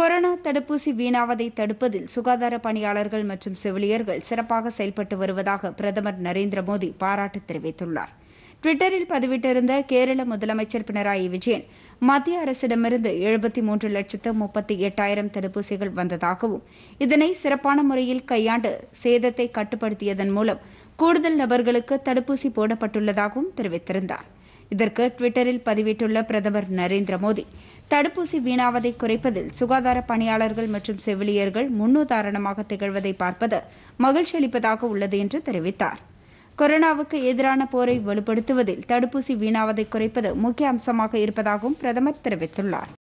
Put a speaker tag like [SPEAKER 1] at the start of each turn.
[SPEAKER 1] corona தடுப்பூசி வீணாவதை தடுப்பதில் சுகாதார பணியாளர்கள் மற்றும் செவிலியர்கள் சிறப்பாக செயல்பட்டு வருவதாக பிரதமர் நரேந்திர மோடி பாராட்டு தெரிவித்துள்ளார் டுவிட்டரில் பதிவிட்டிருந்த கேரள முதலமைச்சர் பினராயி விஜயன் மத்திய அரசிடமிருந்து எழுபத்தி மூன்று லட்சத்து முப்பத்தி எட்டாயிரம் தடுப்பூசிகள் வந்ததாகவும் இதனை சிறப்பான முறையில் கையாண்டு சேதத்தை கட்டுப்படுத்தியதன் மூலம் கூடுதல் நபர்களுக்கு தடுப்பூசி போடப்பட்டுள்ளதாகவும் தெரிவித்திருந்தார் இதற்கு டுவிட்டரில் பதிவிட்டுள்ள பிரதமர் நரேந்திர மோடி தடுப்பூசி வீணாவதை குறைப்பதில் சுகாதார பணியாளர்கள் மற்றும் செவிலியர்கள் முன்னுதாரணமாக திகழ்வதை பார்ப்பது மகிழ்ச்சி அளிப்பதாக உள்ளது என்று தெரிவித்தார் கொரோனாவுக்கு எதிரான போரை வலுப்படுத்துவதில் தடுப்பூசி வீணாவதை குறைப்பது முக்கிய அம்சமாக இருப்பதாகவும் பிரதமர் தெரிவித்துள்ளார்